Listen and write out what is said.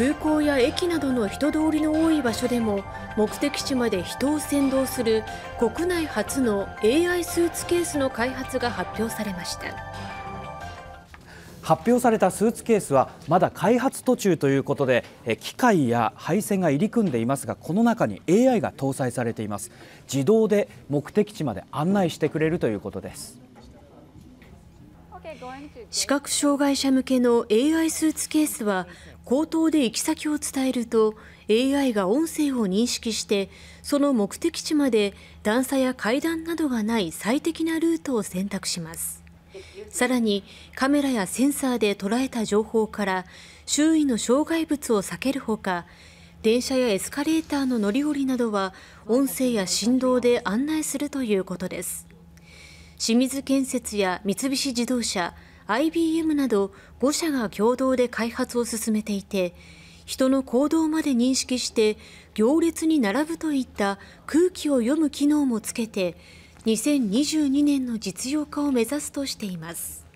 空港や駅などの人通りの多い場所でも目的地まで人を先導する国内初の AI スーツケースの開発が発表されました発表されたスーツケースはまだ開発途中ということで機械や配線が入り組んでいますがこの中に AI が搭載されています自動で目的地まで案内してくれるということです視覚障害者向けの AI スーツケースは口頭で行き先を伝えると AI が音声を認識してその目的地まで段差や階段などがない最適なルートを選択しますさらにカメラやセンサーで捉えた情報から周囲の障害物を避けるほか電車やエスカレーターの乗り降りなどは音声や振動で案内するということです清水建設や三菱自動車 IBM など5社が共同で開発を進めていて人の行動まで認識して行列に並ぶといった空気を読む機能もつけて2022年の実用化を目指すとしています。